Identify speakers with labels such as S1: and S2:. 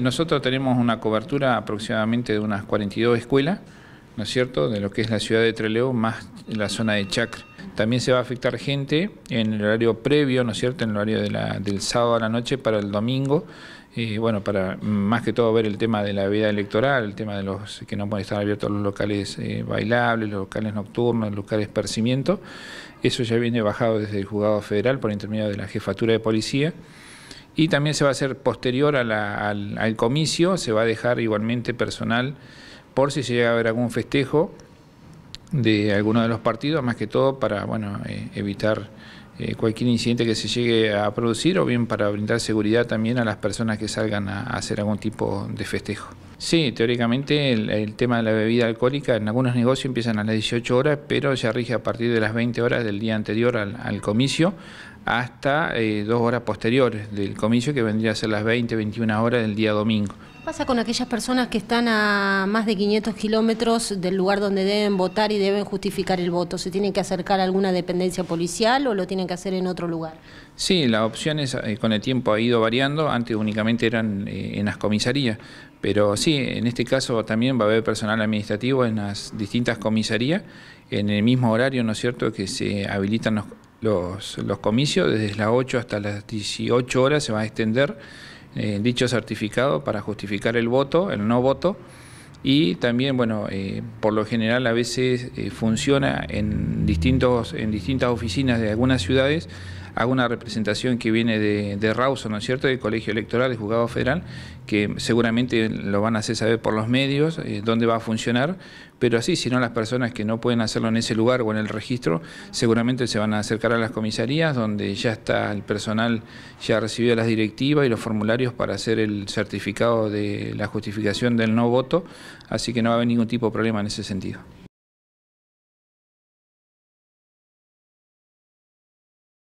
S1: Nosotros tenemos una cobertura aproximadamente de unas 42 escuelas, ¿no es cierto?, de lo que es la ciudad de Trelew más la zona de Chacra. También se va a afectar gente en el horario previo, ¿no es cierto?, en el horario del sábado a la noche para el domingo, eh, bueno, para más que todo ver el tema de la vida electoral, el tema de los que no pueden estar abiertos los locales eh, bailables, los locales nocturnos, los locales percimiento. Eso ya viene bajado desde el juzgado federal por intermedio de la jefatura de policía. Y también se va a hacer posterior al, comicio, se va a dejar igualmente personal por si se llega a haber algún festejo de alguno de los partidos, más que todo para bueno, eh, evitar eh, cualquier incidente que se llegue a producir o bien para brindar seguridad también a las personas que salgan a hacer algún tipo de festejo. Sí, teóricamente el, tema de la bebida alcohólica en algunos negocios empiezan a las 18 horas, pero se rige a partir de las 20 horas del día anterior al, comicio hasta eh, dos horas posteriores del comicio, que vendría a ser las 20, 21 horas del día domingo.
S2: ¿Qué pasa con aquellas personas que están a más de 500 kilómetros del lugar donde deben votar y deben justificar el voto? ¿Se tienen que acercar a alguna dependencia policial o lo tienen que hacer en otro lugar?
S1: Sí, las opciones eh, con el tiempo ha ido variando. Antes únicamente eran eh, en las comisarías. Pero sí, en este caso también va a haber personal administrativo en las distintas comisarías, en el mismo horario, ¿no es cierto?, que se habilitan los comicios, desde las 8 hasta las 18 horas se va a extender eh, dicho certificado para justificar el voto, el no voto. Y también, bueno, eh, por lo general a veces eh, funciona en, distintos, en distintas oficinas de algunas ciudades hago una representación que viene de, de Rauso, ¿no es cierto?, del Colegio Electoral, del Juzgado Federal, que seguramente lo van a hacer saber por los medios, eh, dónde va a funcionar, pero así, si no, las personas que no pueden hacerlo en ese lugar o en el registro, seguramente se van a acercar a las comisarías, donde ya está el personal, ya ha recibido las directivas y los formularios para hacer el certificado de la justificación del no voto, así que no va a haber ningún tipo de problema en ese sentido.